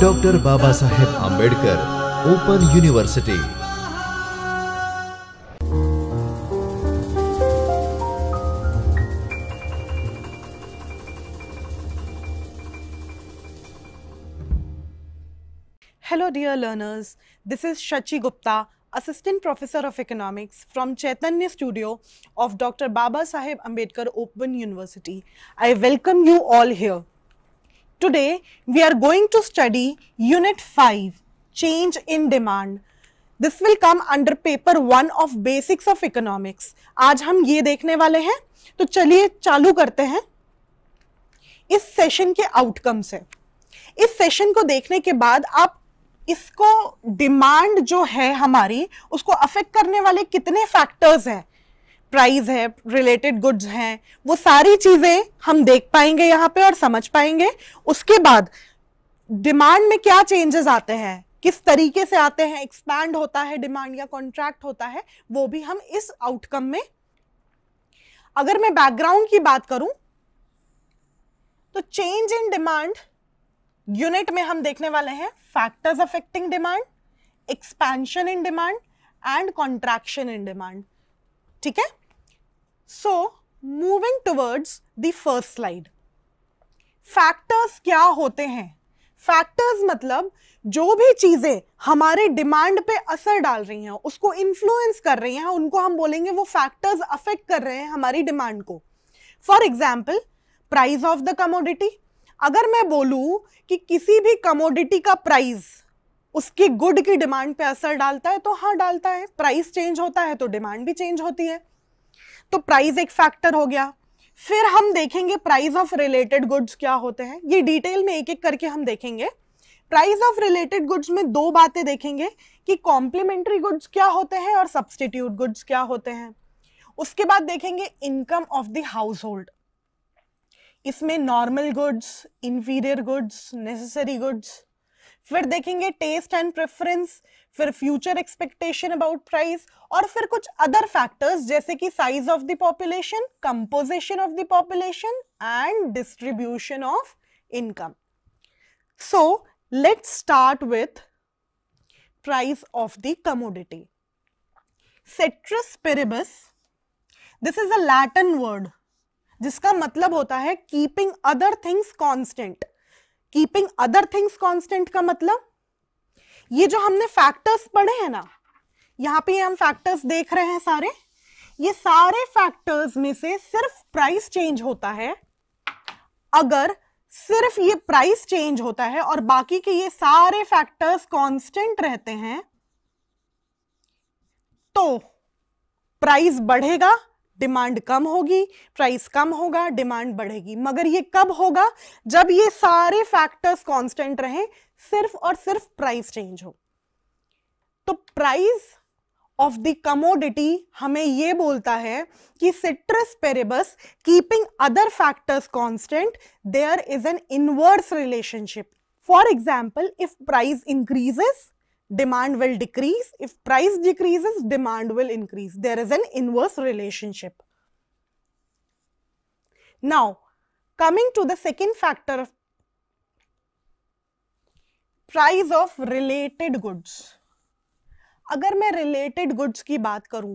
Doctor Baba Saheb Ambedkar open university hello dear learners this is Shachi Gupta assistant professor of economics from Chaitanya studio of doctor Baba Saheb Ambedkar open university I welcome you all here today we are going to study unit five change in demand this will come under paper one of basics of economics आज हम ये देखने वाले हैं तो चलिए चालू करते हैं इस सेशन के आउटकम से इस सेशन को देखने के बाद आप इसको डिमांड जो है हमारी उसको अफेक्ट करने वाले कितने फैक्टर्स हैं प्राइस है रिलेटेड गुड्स हैं वो सारी चीज़ें हम देख पाएंगे यहाँ पे और समझ पाएंगे उसके बाद डिमांड में क्या चेंजेस आते हैं किस तरीके से आते हैं एक्सपैंड होता है डिमांड या कॉन्ट्रैक्ट होता है वो भी हम इस आउटकम में अगर मैं बैकग्राउंड की बात करूं तो चेंज इन डिमांड यूनिट में हम देखने वाले हैं factors affecting demand expansion in demand and contraction in demand ठीक है so moving towards the first slide factors क्या होते हैं फैक्टर्स मतलब जो भी चीज़ें हमारे डिमांड पे असर डाल रही हैं उसको इन्फ्लुएंस कर रही हैं उनको हम बोलेंगे वो फैक्टर्स अफेक्ट कर रहे हैं हमारी डिमांड को for example price of the commodity अगर मैं बोलूँ कि किसी भी कमोडिटी का प्राइस उसकी गुड की डिमांड पे असर डालता है तो हाँ डालता है प्राइस चेंज होता है तो डिमांड भी चेंज होती है तो प्राइस एक फैक्टर हो गया फिर हम देखेंगे प्राइस ऑफ रिलेटेड गुड्स क्या होते हैं ये डिटेल में एक एक करके हम देखेंगे प्राइस ऑफ रिलेटेड गुड्स में दो बातें देखेंगे कि कॉम्प्लीमेंट्री गुड्स क्या होते हैं और सब्सटीट्यूट गुड्स क्या होते हैं उसके बाद देखेंगे income of the household इसमें normal goods inferior goods necessary goods फिर देखेंगे टेस्ट एंड प्रेफरेंस फिर फ्यूचर एक्सपेक्टेशन अबाउट प्राइस और फिर कुछ अदर फैक्टर्स जैसे कि size of the population composition of the population and distribution of income so let start with price of the commodity ceteris paribus this is a latin word जिसका मतलब होता है keeping other things constant keeping other things constant का मतलब ये जो हमने factors पढ़े हैं ना यहाँ पे हम फैक्टर्स देख रहे हैं सारे ये सारे फैक्टर्स में से सिर्फ प्राइस चेंज होता है अगर सिर्फ ये प्राइस चेंज होता है और बाकी के ये सारे फैक्टर्स कांस्टेंट रहते हैं तो प्राइस बढ़ेगा डिमांड कम होगी प्राइस कम होगा डिमांड बढ़ेगी मगर ये कब होगा जब ये सारे फैक्टर्स कांस्टेंट रहें सिर्फ और सिर्फ प्राइस चेंज हो तो प्राइस ऑफ द कमोडिटी हमें ये बोलता है कि ceteris paribus keeping other factors constant there is an inverse relationship for example if price increases demand will decrease. If price decreases, demand will increase. There is an inverse relationship. Now, coming to the second factor of price of related goods agar main related goods ki baat karu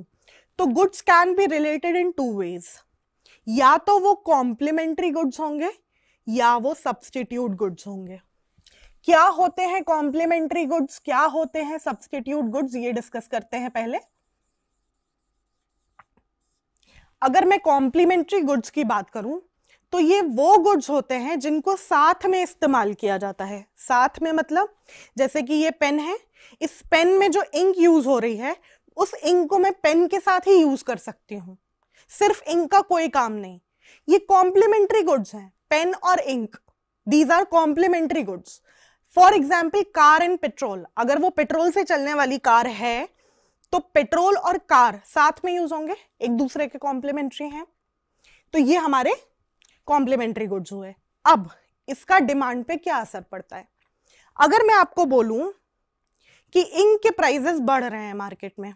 to goods can be related in two ways ya to wo complementary goods honge ya wo substitute goods honge क्या होते हैं complementary goods क्या होते हैं substitute goods ये discuss करते हैं पहले अगर मैं कॉम्प्लीमेंट्री गुड्स की बात करूं तो ये वो गुड्स होते हैं जिनको साथ में इस्तेमाल किया जाता है साथ में मतलब जैसे कि ये पेन है इस पेन में जो इंक यूज हो रही है उस इंक को मैं पेन के साथ ही यूज कर सकती हूँ सिर्फ इंक का कोई काम नहीं ये कॉम्प्लीमेंट्री गुड्स हैं पेन और ink these are complementary goods for example car and petrol अगर वो पेट्रोल से चलने वाली कार है तो पेट्रोल और कार साथ में यूज होंगे एक दूसरे के कॉम्प्लीमेंट्री हैं तो ये हमारे कॉम्प्लीमेंट्री गुड्स हुए अब इसका डिमांड पे क्या असर पड़ता है अगर मैं आपको बोलूं कि इंक के प्राइजेस बढ़ रहे हैं मार्केट में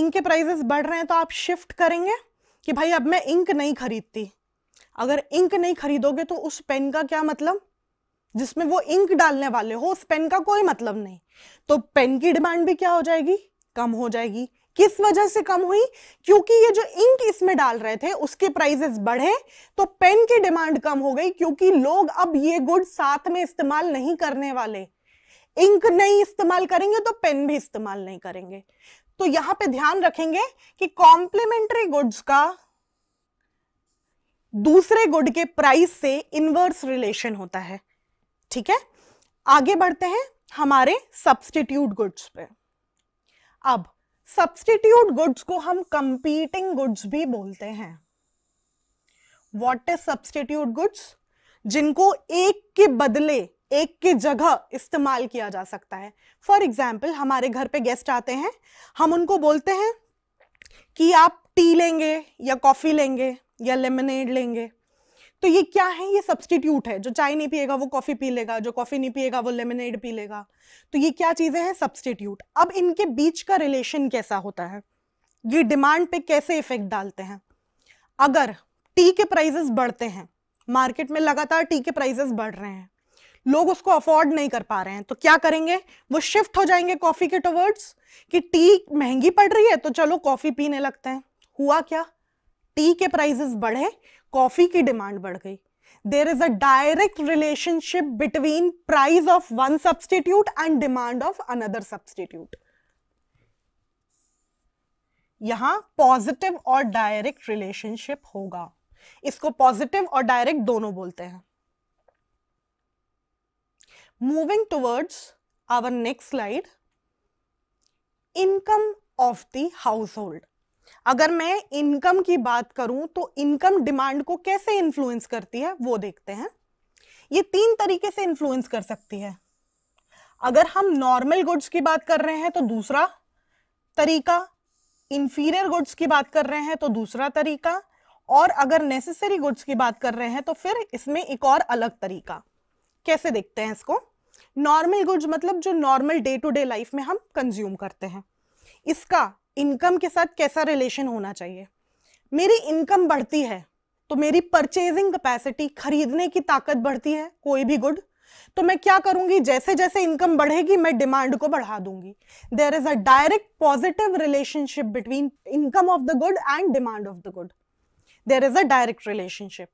इंक के प्राइजेस बढ़ रहे हैं तो आप शिफ्ट करेंगे कि भाई अब मैं इंक नहीं खरीदती अगर इंक नहीं खरीदोगे तो उस पेन का क्या मतलब जिसमें वो इंक डालने वाले हो उस पेन का कोई मतलब नहीं तो पेन की डिमांड भी क्या हो जाएगी कम हो जाएगी किस वजह से कम हुई क्योंकि ये जो इंक इसमें डाल रहे थे उसके प्राइजेस बढ़े तो पेन की डिमांड कम हो गई क्योंकि लोग अब ये गुड साथ में इस्तेमाल नहीं करने वाले इंक नहीं इस्तेमाल करेंगे तो पेन भी इस्तेमाल नहीं करेंगे तो यहां पे ध्यान रखेंगे कि कॉम्प्लीमेंट्री गुड्स का दूसरे गुड के प्राइस से इनवर्स रिलेशन होता है ठीक है आगे बढ़ते हैं हमारे सब्सटीट्यूट गुड्स पे अब सब्सटीट्यूट गुड्स को हम कंपीटिंग गुड्स भी बोलते हैं वॉट इज सब्सटीट्यूट गुड्स जिनको एक के बदले एक की जगह इस्तेमाल किया जा सकता है फॉर एग्जाम्पल हमारे घर पे गेस्ट आते हैं हम उनको बोलते हैं कि आप टी लेंगे या कॉफ़ी लेंगे या लेमनेड लेंगे तो ये क्या है ये सब्सटीट्यूट है जो चाय नहीं पिएगा वो कॉफ़ी पी लेगा जो कॉफ़ी नहीं पिएगा वो लेमनेड पी लेगा तो ये क्या चीज़ें हैं सब्सटीट्यूट अब इनके बीच का रिलेशन कैसा होता है ये डिमांड पे कैसे इफेक्ट डालते हैं अगर टी के प्राइजेस बढ़ते हैं मार्केट में लगातार टी के प्राइजेस बढ़ रहे हैं लोग उसको अफोर्ड नहीं कर पा रहे हैं तो क्या करेंगे वो शिफ्ट हो जाएंगे कॉफ़ी के टवर्ड्स कि टी महंगी पड़ रही है तो चलो कॉफ़ी पीने लगते हैं हुआ क्या टी के प्राइजेस बढ़े कॉफी की डिमांड बढ़ गई there is a direct relationship between price of one substitute and demand of another substitute यहां पॉजिटिव और डायरेक्ट रिलेशनशिप होगा इसको पॉजिटिव और डायरेक्ट दोनों बोलते हैं moving towards our next slide income of the household अगर मैं इनकम की बात करूं तो इनकम डिमांड को कैसे इन्फ्लुएंस करती है वो देखते हैं ये तीन तरीके से इन्फ्लुएंस कर सकती है अगर हम नॉर्मल गुड्स की बात कर रहे हैं तो दूसरा तरीका इंफीरियर गुड्स की बात कर रहे हैं तो दूसरा तरीका और अगर नेसेसरी गुड्स की बात कर रहे हैं तो फिर इसमें एक और अलग तरीका कैसे देखते हैं इसको नॉर्मल गुड्स मतलब जो normal day to day life में हम कंज्यूम करते हैं इसका इनकम के साथ कैसा रिलेशन होना चाहिए मेरी इनकम बढ़ती है तो मेरी परचेजिंग कैपेसिटी खरीदने की ताकत बढ़ती है कोई भी गुड तो मैं क्या करूंगी जैसे जैसे इनकम बढ़ेगी मैं डिमांड को बढ़ा दूंगी there is a direct positive relationship between income of the good and demand of the good there is a direct relationship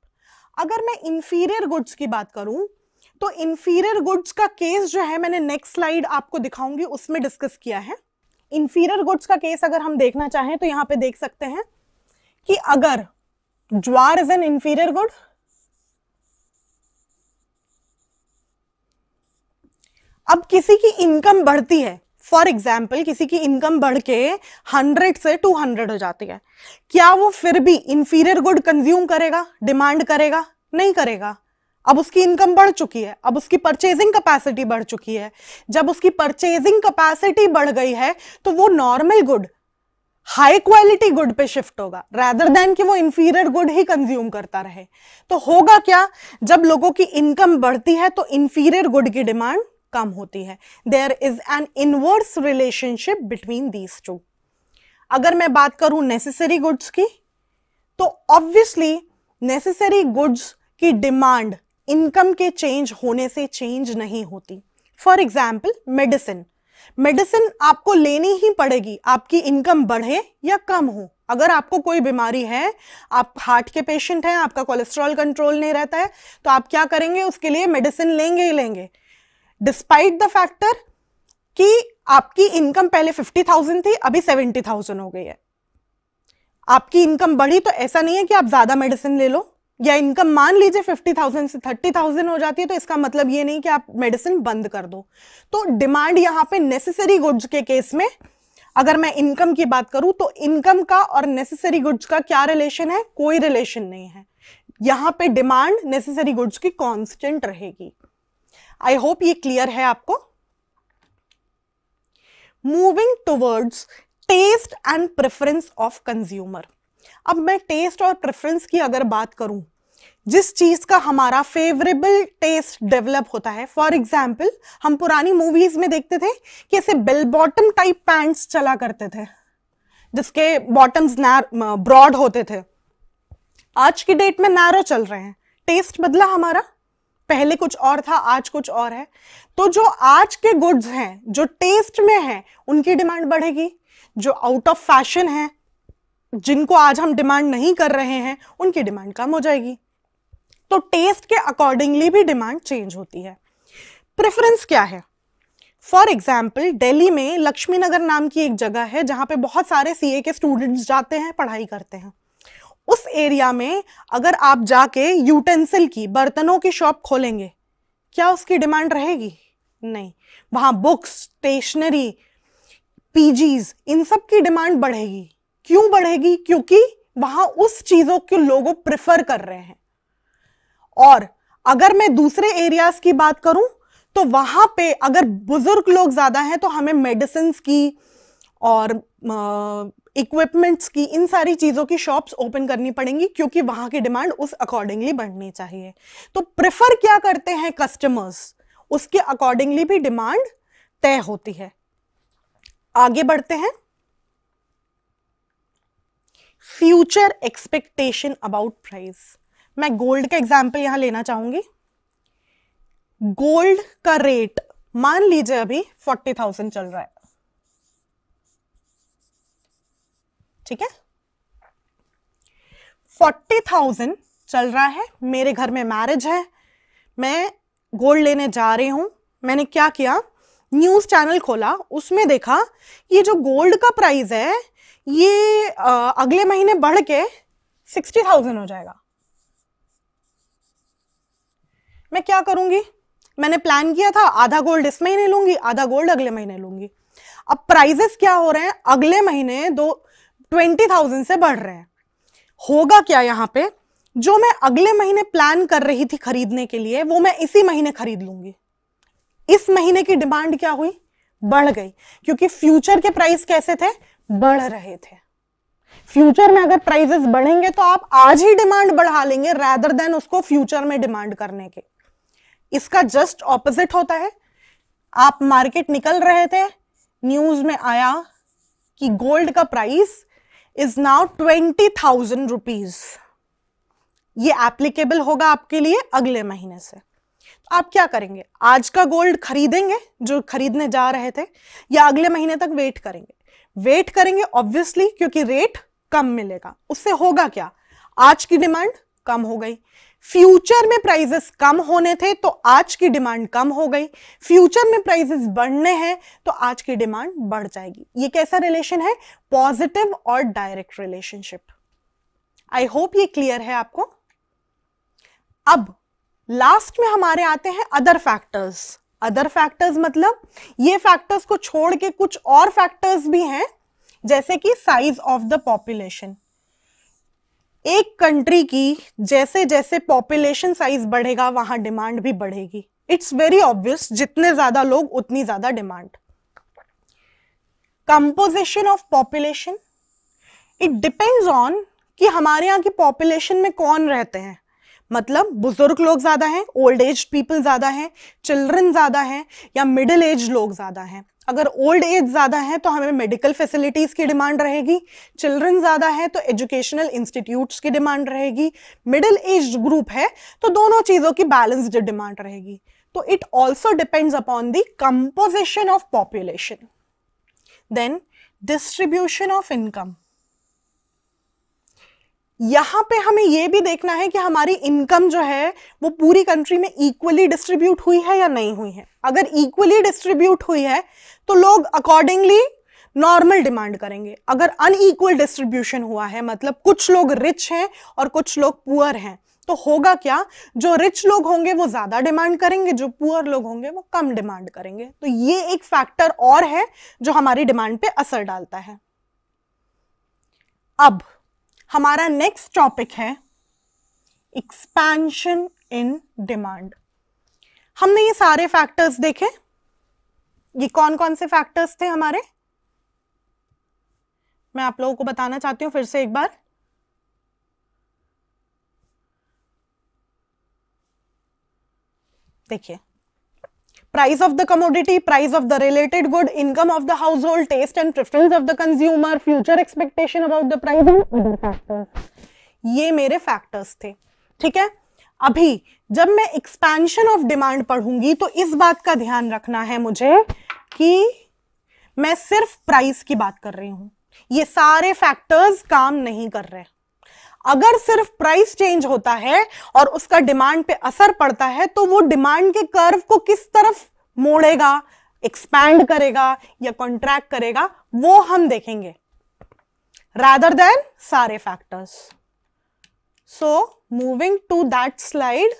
अगर मैं इंफीरियर गुड्स की बात करूं तो इंफीरियर गुड्स का केस जो है मैंने नेक्स्ट स्लाइड आपको दिखाऊंगी उसमें डिस्कस किया है इंफीरियर गुड्स का केस अगर हम देखना चाहें तो यहां पे देख सकते हैं कि अगर jowar is an inferior good अब किसी की इनकम बढ़ती है फॉर एग्जाम्पल किसी की इनकम बढ़ के हंड्रेड से टू हंड्रेड हो जाती है क्या वो फिर भी इंफीरियर गुड कंज्यूम करेगा डिमांड करेगा नहीं करेगा अब उसकी इनकम बढ़ चुकी है अब उसकी परचेजिंग कैपेसिटी बढ़ चुकी है जब उसकी परचेजिंग कैपेसिटी बढ़ गई है तो वो normal good high quality good पे शिफ्ट होगा रैदर देन कि वो इंफीरियर गुड ही कंज्यूम करता रहे तो होगा क्या जब लोगों की इनकम बढ़ती है तो इंफीरियर गुड की डिमांड कम होती है there is an inverse relationship between these two अगर मैं बात करूं नेसेसरी गुड्स की तो ऑब्वियसली नेसेसरी गुड्स की डिमांड इनकम के चेंज होने से चेंज नहीं होती फॉर एग्जाम्पल मेडिसिन मेडिसिन आपको लेनी ही पड़ेगी आपकी इनकम बढ़े या कम हो अगर आपको कोई बीमारी है आप हार्ट के पेशेंट हैं आपका कोलेस्ट्रॉल कंट्रोल नहीं रहता है तो आप क्या करेंगे उसके लिए मेडिसिन लेंगे ही लेंगे डिस्पाइट द फैक्टर कि आपकी इनकम पहले फिफ्टी थाउजेंड थी अभी सेवेंटी थाउजेंड हो गई है आपकी इनकम बढ़ी तो ऐसा नहीं है कि आप ज्यादा मेडिसिन ले लो या इनकम मान लीजिए फिफ्टी थाउजेंड से थर्टी थाउजेंड हो जाती है तो इसका मतलब ये नहीं कि आप मेडिसिन बंद कर दो तो डिमांड यहाँ पे नेसेसरी गुड्स के केस में अगर मैं इनकम की बात करूं तो इनकम का और नेसेसरी गुड्स का क्या रिलेशन है कोई रिलेशन नहीं है यहाँ पे डिमांड नेसेसरी गुड्स की कांस्टेंट रहेगी आई होप ये क्लियर है आपको moving towards taste and preference of consumer अब मैं टेस्ट और प्रेफरेंस की अगर बात करूं जिस चीज़ का हमारा फेवरेबल टेस्ट डेवलप होता है फॉर एग्जाम्पल हम पुरानी मूवीज में देखते थे कि ऐसे बेल बॉटम टाइप पैंट्स चला करते थे जिसके बॉटम्स ब्रॉड होते थे आज की डेट में नैरो चल रहे हैं टेस्ट बदला हमारा पहले कुछ और था आज कुछ और है तो जो आज के गुड्स हैं जो टेस्ट में हैं उनकी डिमांड बढ़ेगी जो आउट ऑफ फैशन है जिनको आज हम डिमांड नहीं कर रहे हैं उनकी डिमांड कम हो जाएगी तो टेस्ट के अकॉर्डिंगली भी डिमांड चेंज होती है प्रेफरेंस क्या है फॉर एग्जाम्पल डेली में लक्ष्मी नगर नाम की एक जगह है जहाँ पे बहुत सारे सी के स्टूडेंट्स जाते हैं पढ़ाई करते हैं उस एरिया में अगर आप जाके यूटेंसिल की बर्तनों की शॉप खोलेंगे क्या उसकी डिमांड रहेगी नहीं वहाँ बुक्स स्टेशनरी पीजीज इन सब की डिमांड बढ़ेगी क्यों बढ़ेगी क्योंकि वहां उस चीजों के लोगों प्रेफर कर रहे हैं और अगर मैं दूसरे एरियाज की बात करूं तो वहां पे अगर बुजुर्ग लोग ज्यादा हैं तो हमें मेडिसिन की और इक्विपमेंट्स की इन सारी चीज़ों की शॉप्स ओपन करनी पड़ेंगी क्योंकि वहां की डिमांड उस अकॉर्डिंगली बढ़नी चाहिए तो प्रेफर क्या करते हैं कस्टमर्स उसके अकॉर्डिंगली भी डिमांड तय होती है आगे बढ़ते हैं फ्यूचर एक्सपेक्टेशन अबाउट प्राइस मैं गोल्ड का एग्जाम्पल यहां लेना चाहूंगी गोल्ड का रेट मान लीजिए अभी फोर्टी थाउजेंड चल रहा है ठीक है फोर्टी थाउजेंड चल रहा है मेरे घर में मैरिज है मैं गोल्ड लेने जा रही हूं मैंने क्या किया न्यूज चैनल खोला उसमें देखा ये जो गोल्ड का प्राइस है ये आ, अगले महीने बढ़ के सिक्सटी थाउजेंड हो जाएगा मैं क्या करूंगी मैंने प्लान किया था आधा गोल्ड इस महीने लूंगी आधा गोल्ड अगले महीने लूंगी अब प्राइजेस क्या हो रहे हैं अगले महीने दो ट्वेंटी थाउजेंड से बढ़ रहे हैं होगा क्या यहां पे जो मैं अगले महीने प्लान कर रही थी खरीदने के लिए वो मैं इसी महीने खरीद लूंगी इस महीने की डिमांड क्या हुई बढ़ गई क्योंकि फ्यूचर के प्राइस कैसे थे बढ़ रहे थे फ्यूचर में अगर प्राइजेस बढ़ेंगे तो आप आज ही डिमांड बढ़ा लेंगे रैदर देन उसको फ्यूचर में डिमांड करने के इसका जस्ट ऑपोजिट होता है आप मार्केट निकल रहे थे न्यूज में आया कि गोल्ड का price is now twenty thousand rupees ये एप्लीकेबल होगा आपके लिए अगले महीने से तो आप क्या करेंगे आज का गोल्ड खरीदेंगे जो खरीदने जा रहे थे या अगले महीने तक वेट करेंगे वेट करेंगे ऑब्वियसली क्योंकि रेट कम मिलेगा उससे होगा क्या आज की डिमांड कम हो गई फ्यूचर में प्राइजेस कम होने थे तो आज की डिमांड कम हो गई फ्यूचर में प्राइजेस बढ़ने हैं तो आज की डिमांड बढ़ जाएगी ये कैसा रिलेशन है पॉजिटिव और डायरेक्ट रिलेशनशिप आई होप ये क्लियर है आपको अब लास्ट में हमारे आते हैं अदर फैक्टर्स अदर फैक्टर्स मतलब ये फैक्टर्स को छोड़ के कुछ और फैक्टर्स भी हैं जैसे कि साइज ऑफ द पॉपुलेशन एक कंट्री की जैसे जैसे पॉपुलेशन साइज बढ़ेगा वहां डिमांड भी बढ़ेगी इट्स वेरी ऑब्वियस जितने ज्यादा लोग उतनी ज्यादा demand composition of population it depends on कि हमारे यहाँ की पॉपुलेशन में कौन रहते हैं मतलब बुजुर्ग लोग ज़्यादा हैं ओल्ड एज पीपल ज़्यादा हैं चिल्ड्रन ज़्यादा हैं या मिडिल एज लोग ज़्यादा हैं अगर ओल्ड एज ज़्यादा है तो हमें मेडिकल फैसिलिटीज़ की डिमांड रहेगी चिल्ड्रन ज़्यादा है तो एजुकेशनल इंस्टीट्यूट्स की डिमांड रहेगी मिडिल एज ग्रुप है तो दोनों चीज़ों की बैलेंस्ड डिमांड रहेगी तो it also depends upon the composition of population then distribution of income यहाँ पे हमें ये भी देखना है कि हमारी इनकम जो है वो पूरी कंट्री में इक्वली डिस्ट्रीब्यूट हुई है या नहीं हुई है अगर इक्वली डिस्ट्रीब्यूट हुई है तो लोग अकॉर्डिंगली नॉर्मल डिमांड करेंगे अगर अनईक्वल डिस्ट्रीब्यूशन हुआ है मतलब कुछ लोग रिच हैं और कुछ लोग पुअर हैं तो होगा क्या जो रिच लोग होंगे वो ज्यादा डिमांड करेंगे जो पुअर लोग होंगे वो कम डिमांड करेंगे तो ये एक फैक्टर और है जो हमारी डिमांड पे असर डालता है अब हमारा नेक्स्ट टॉपिक है एक्सपेंशन इन डिमांड हमने ये सारे फैक्टर्स देखे ये कौन कौन से फैक्टर्स थे हमारे मैं आप लोगों को बताना चाहती हूं फिर से एक बार देखिए price of the commodity, price of the related good, income of the household, taste and preference of the consumer, future expectation about the price and other factors. ye mere factors the theek hai abhi jab main expansion of demand padhungi to is baat ka dhyan rakhna hai mujhe ki मैं सिर्फ price की बात कर रही हूं ये सारे factors काम नहीं कर रहे अगर सिर्फ प्राइस चेंज होता है और उसका डिमांड पे असर पड़ता है तो वो डिमांड के कर्व को किस तरफ मोड़ेगा एक्सपैंड करेगा या कॉन्ट्रैक्ट करेगा वो हम देखेंगे रादर देन सारे factors so moving to that slide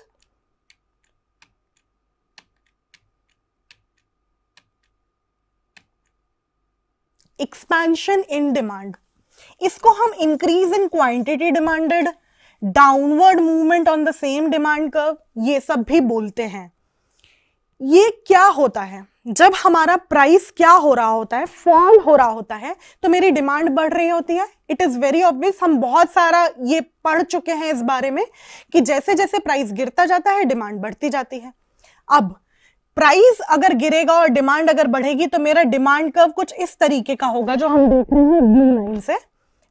expansion in demand इसको हम increase in quantity demanded downward movement on the same demand curve ये सब भी बोलते हैं ये क्या होता है जब हमारा प्राइस क्या हो रहा होता है फॉल हो रहा होता है तो मेरी डिमांड बढ़ रही होती है इट इज़ वेरी ऑब्वियस हम बहुत सारा ये पढ़ चुके हैं इस बारे में कि जैसे जैसे प्राइस गिरता जाता है डिमांड बढ़ती जाती है अब प्राइस अगर गिरेगा और डिमांड अगर बढ़ेगी तो मेरा डिमांड कर्व कुछ इस तरीके का होगा जो हम देख रहे हैं ब्लू लाइन से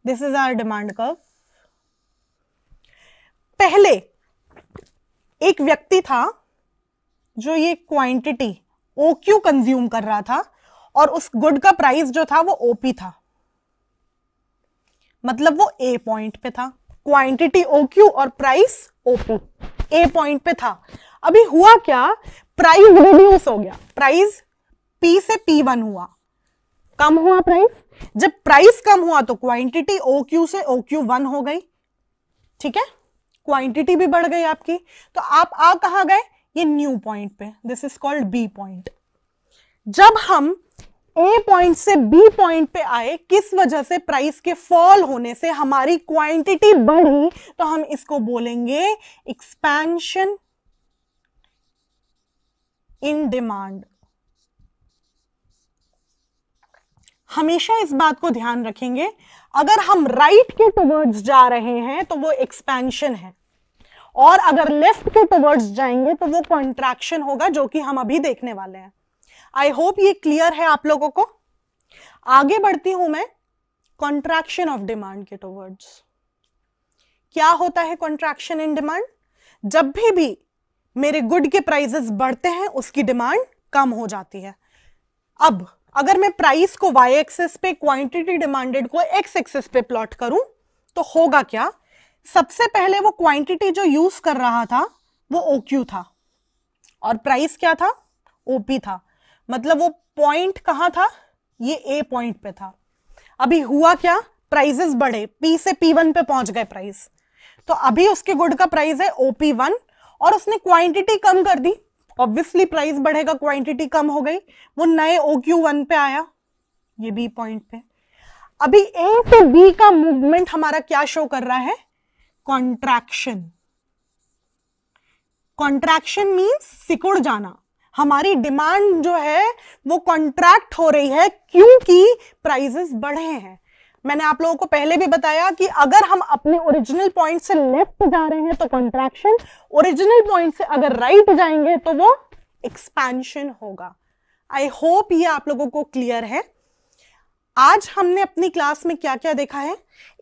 this is our demand curve पहले एक व्यक्ति था जो ये क्वांटिटी ओ क्यू कंज्यूम कर रहा था और उस गुड का प्राइस जो था वो ओपी था मतलब वो ए पॉइंट पे था क्वांटिटी ओ क्यू और प्राइस ओपी ए पॉइंट पे था अभी हुआ क्या प्राइस रिड्यूस हो गया प्राइस पी से पी वन हुआ कम हुआ प्राइस जब प्राइस कम हुआ तो क्वांटिटी ओ क्यू से ओ क्यू वन हो गई ठीक है क्वांटिटी भी बढ़ गई आपकी तो आप आ कहा गए ये न्यू पॉइंट पे this is called B point जब हम ए पॉइंट से बी पॉइंट पे आए किस वजह से प्राइस के फॉल होने से हमारी क्वांटिटी बढ़ी तो हम इसको बोलेंगे एक्सपेंशन इन डिमांड हमेशा इस बात को ध्यान रखेंगे अगर हम राइट right के टुवर्ड्स जा रहे हैं तो वो एक्सपेंशन है और अगर लेफ्ट के टुवर्ड्स जाएंगे तो वो कॉन्ट्रैक्शन होगा जो कि हम अभी देखने वाले हैं आई होप ये क्लियर है आप लोगों को आगे बढ़ती हूं मैं कॉन्ट्रैक्शन ऑफ डिमांड के टुवर्ड्स क्या होता है कॉन्ट्रैक्शन इन डिमांड जब भी भी मेरे गुड के प्राइजेस बढ़ते हैं उसकी डिमांड कम हो जाती है अब अगर मैं प्राइस को y एक्सेस पे क्वांटिटी डिमांडेड को x एक्सेस पे प्लॉट करूं तो होगा क्या सबसे पहले वो क्वांटिटी जो यूज कर रहा था वो OQ था और प्राइस क्या था OP था मतलब वो पॉइंट कहां था ये A पॉइंट पे था अभी हुआ क्या प्राइजेस बढ़े P से P1 पे पहुंच गए प्राइस तो अभी उसके गुड का प्राइस है OP1 और उसने क्वांटिटी कम कर दी ऑब्वियसली प्राइस बढ़ेगा क्वांटिटी कम हो गई वो नए ओ क्यू वन पे आया ये बी पॉइंट पे अभी ए से बी का मूवमेंट हमारा क्या शो कर रहा है कॉन्ट्रैक्शन कॉन्ट्रैक्शन मीन्स सिकुड़ जाना हमारी डिमांड जो है वो कॉन्ट्रैक्ट हो रही है क्योंकि प्राइजेस बढ़े हैं मैंने आप लोगों को पहले भी बताया कि अगर हम अपने ओरिजिनल पॉइंट से लेफ्ट जा रहे हैं तो कॉन्ट्रैक्शन ओरिजिनल पॉइंट से अगर राइट right जाएंगे तो वो एक्सपेंशन होगा आई होप ये आप लोगों को क्लियर है आज हमने अपनी क्लास में क्या क्या देखा है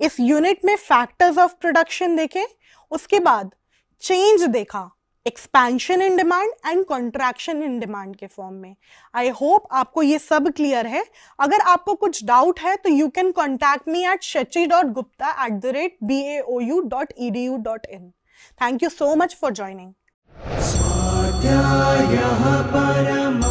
इस यूनिट में फैक्टर्स ऑफ प्रोडक्शन देखे उसके बाद चेंज देखा expansion in demand and contraction in demand के फॉर्म में आई होप आपको ये सब क्लियर है अगर आपको कुछ डाउट है तो you can contact me at Shachi dot Gupta at the rate B A O U dot E D U dot in thank you so much for joining